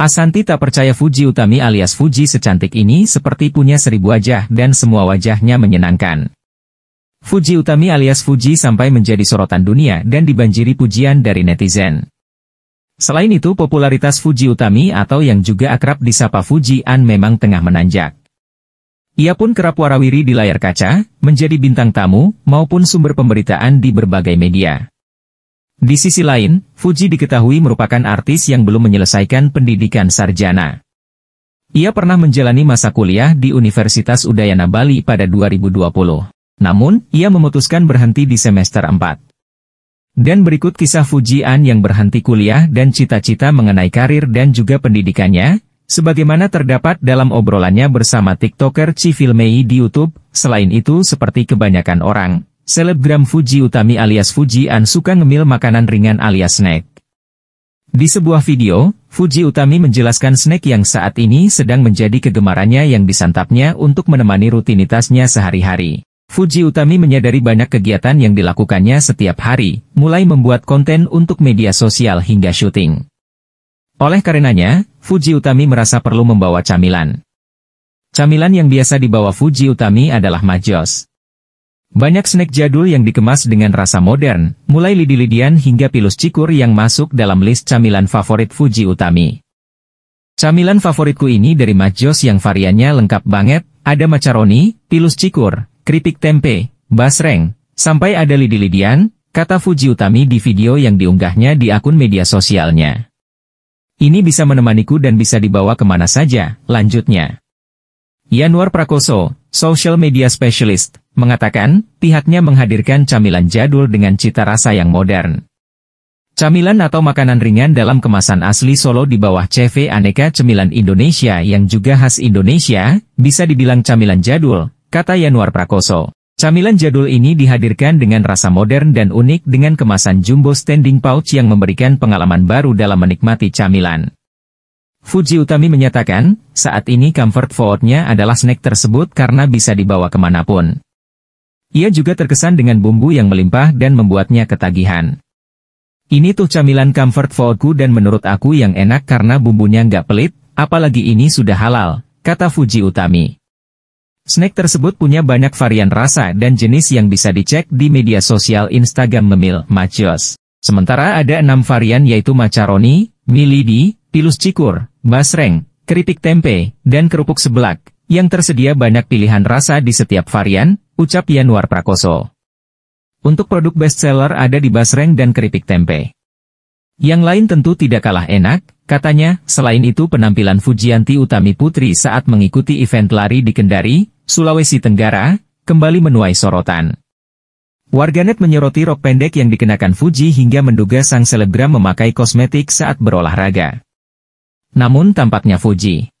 Asanti tak percaya Fuji Utami alias Fuji secantik ini seperti punya seribu wajah dan semua wajahnya menyenangkan. Fuji Utami alias Fuji sampai menjadi sorotan dunia dan dibanjiri pujian dari netizen. Selain itu popularitas Fuji Utami atau yang juga akrab disapa Fuji An memang tengah menanjak. Ia pun kerap warawiri di layar kaca, menjadi bintang tamu, maupun sumber pemberitaan di berbagai media. Di sisi lain, Fuji diketahui merupakan artis yang belum menyelesaikan pendidikan sarjana. Ia pernah menjalani masa kuliah di Universitas Udayana Bali pada 2020. Namun, ia memutuskan berhenti di semester 4. Dan berikut kisah Fuji An yang berhenti kuliah dan cita-cita mengenai karir dan juga pendidikannya, sebagaimana terdapat dalam obrolannya bersama TikToker Civil Mei di YouTube, selain itu seperti kebanyakan orang, selebgram Fuji Utami alias Fuji An suka ngemil makanan ringan alias snack. Di sebuah video, Fuji Utami menjelaskan snack yang saat ini sedang menjadi kegemarannya yang disantapnya untuk menemani rutinitasnya sehari-hari. Fuji Utami menyadari banyak kegiatan yang dilakukannya setiap hari, mulai membuat konten untuk media sosial hingga syuting. Oleh karenanya, Fuji Utami merasa perlu membawa camilan. Camilan yang biasa dibawa Fuji Utami adalah majos. Banyak snack jadul yang dikemas dengan rasa modern, mulai lidi-lidian hingga pilus cikur yang masuk dalam list camilan favorit Fuji Utami. Camilan favoritku ini dari Majos yang variannya lengkap banget, ada macaroni, pilus cikur, keripik tempe, basreng, sampai ada lidi-lidian, kata Fuji Utami di video yang diunggahnya di akun media sosialnya. Ini bisa menemaniku dan bisa dibawa kemana saja, lanjutnya. Yanuar Prakoso, Social Media Specialist mengatakan pihaknya menghadirkan camilan jadul dengan cita rasa yang modern. Camilan atau makanan ringan dalam kemasan asli Solo di bawah CV Aneka Cemilan Indonesia yang juga khas Indonesia, bisa dibilang camilan jadul, kata Yanuar Prakoso. Camilan jadul ini dihadirkan dengan rasa modern dan unik dengan kemasan jumbo standing pouch yang memberikan pengalaman baru dalam menikmati camilan. Fuji Utami menyatakan, saat ini comfort foodnya adalah snack tersebut karena bisa dibawa kemanapun. Ia juga terkesan dengan bumbu yang melimpah dan membuatnya ketagihan. Ini tuh camilan comfort foodku dan menurut aku yang enak karena bumbunya nggak pelit, apalagi ini sudah halal, kata Fuji Utami. Snack tersebut punya banyak varian rasa dan jenis yang bisa dicek di media sosial Instagram Memil Macios. Sementara ada enam varian yaitu macaroni, milidi, pilus cikur, basreng, keripik tempe, dan kerupuk sebelak, yang tersedia banyak pilihan rasa di setiap varian, ucap Yanuar Prakoso. Untuk produk bestseller ada di basreng dan keripik tempe. Yang lain tentu tidak kalah enak, katanya, selain itu penampilan Fujianti Utami Putri saat mengikuti event lari di Kendari, Sulawesi Tenggara, kembali menuai sorotan. Warganet menyoroti rok pendek yang dikenakan Fuji hingga menduga sang selebgram memakai kosmetik saat berolahraga. Namun tampaknya Fuji